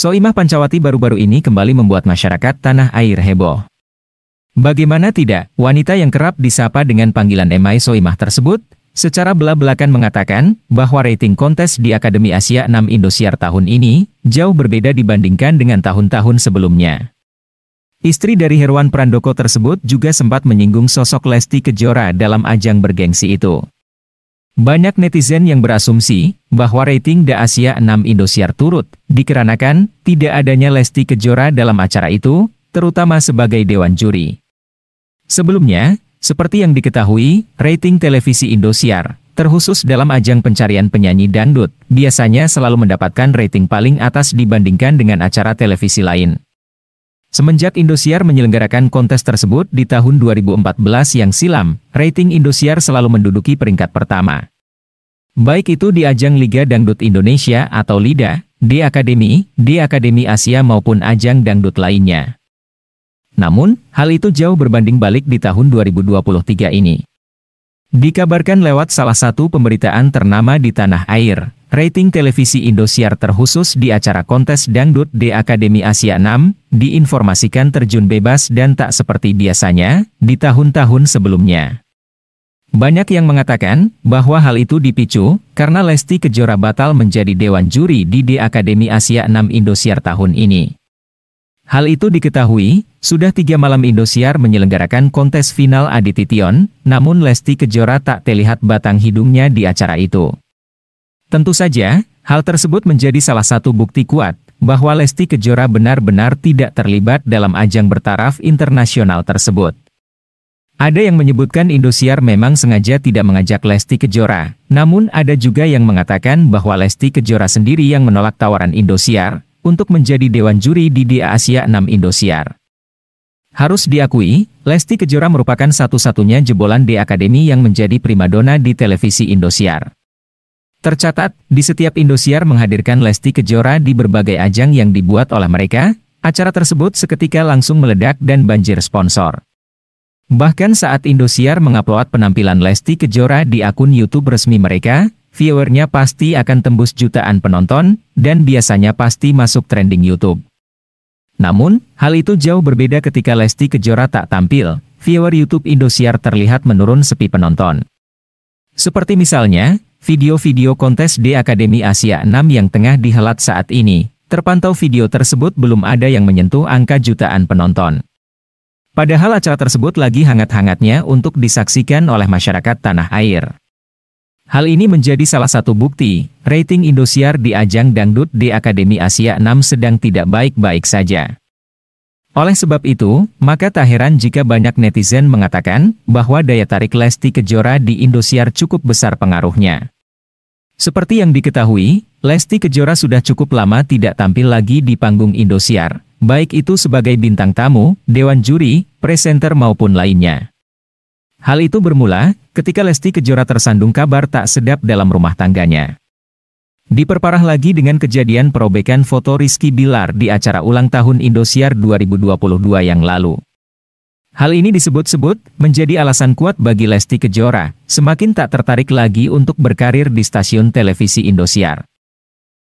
Soimah Pancawati baru-baru ini kembali membuat masyarakat tanah air heboh. Bagaimana tidak, wanita yang kerap disapa dengan panggilan Emai Soimah tersebut, secara bela-belakan mengatakan bahwa rating kontes di Akademi Asia 6 Indosiar tahun ini jauh berbeda dibandingkan dengan tahun-tahun sebelumnya. Istri dari Herwan Prandoko tersebut juga sempat menyinggung sosok Lesti Kejora dalam ajang bergengsi itu. Banyak netizen yang berasumsi bahwa rating The Asia 6 Indosiar turut dikarenakan tidak adanya Lesti Kejora dalam acara itu, terutama sebagai dewan juri. Sebelumnya, seperti yang diketahui, rating televisi Indosiar, terkhusus dalam ajang pencarian penyanyi dangdut, biasanya selalu mendapatkan rating paling atas dibandingkan dengan acara televisi lain. Semenjak Indosiar menyelenggarakan kontes tersebut di tahun 2014 yang silam, rating Indosiar selalu menduduki peringkat pertama. Baik itu di ajang Liga Dangdut Indonesia atau LIDA, di Akademi, di Akademi Asia maupun ajang dangdut lainnya. Namun, hal itu jauh berbanding balik di tahun 2023 ini. Dikabarkan lewat salah satu pemberitaan ternama di tanah air, rating televisi Indosiar terkhusus di acara kontes dangdut di Akademi Asia 6, diinformasikan terjun bebas dan tak seperti biasanya, di tahun-tahun sebelumnya. Banyak yang mengatakan bahwa hal itu dipicu karena Lesti Kejora batal menjadi dewan juri di The Academy Asia 6 Indosiar tahun ini. Hal itu diketahui, sudah tiga malam Indosiar menyelenggarakan kontes final Aditition, namun Lesti Kejora tak terlihat batang hidungnya di acara itu. Tentu saja, hal tersebut menjadi salah satu bukti kuat bahwa Lesti Kejora benar-benar tidak terlibat dalam ajang bertaraf internasional tersebut. Ada yang menyebutkan Indosiar memang sengaja tidak mengajak Lesti Kejora, namun ada juga yang mengatakan bahwa Lesti Kejora sendiri yang menolak tawaran Indosiar untuk menjadi Dewan Juri di DA Asia 6 Indosiar. Harus diakui, Lesti Kejora merupakan satu-satunya jebolan di Akademi yang menjadi primadona di televisi Indosiar. Tercatat, di setiap Indosiar menghadirkan Lesti Kejora di berbagai ajang yang dibuat oleh mereka, acara tersebut seketika langsung meledak dan banjir sponsor. Bahkan saat Indosiar mengupload penampilan Lesti Kejora di akun YouTube resmi mereka, viewernya pasti akan tembus jutaan penonton, dan biasanya pasti masuk trending YouTube. Namun, hal itu jauh berbeda ketika Lesti Kejora tak tampil, viewer YouTube Indosiar terlihat menurun sepi penonton. Seperti misalnya, video-video kontes di Akademi Asia 6 yang tengah dihelat saat ini, terpantau video tersebut belum ada yang menyentuh angka jutaan penonton. Padahal acara tersebut lagi hangat-hangatnya untuk disaksikan oleh masyarakat tanah air. Hal ini menjadi salah satu bukti, rating Indosiar di ajang dangdut di Akademi Asia 6 sedang tidak baik-baik saja. Oleh sebab itu, maka tak heran jika banyak netizen mengatakan bahwa daya tarik Lesti Kejora di Indosiar cukup besar pengaruhnya. Seperti yang diketahui, Lesti Kejora sudah cukup lama tidak tampil lagi di panggung Indosiar, baik itu sebagai bintang tamu, dewan juri, presenter maupun lainnya. Hal itu bermula ketika Lesti Kejora tersandung kabar tak sedap dalam rumah tangganya. Diperparah lagi dengan kejadian perobekan foto Rizky Bilar di acara ulang tahun Indosiar 2022 yang lalu. Hal ini disebut-sebut menjadi alasan kuat bagi Lesti Kejora, semakin tak tertarik lagi untuk berkarir di stasiun televisi Indosiar.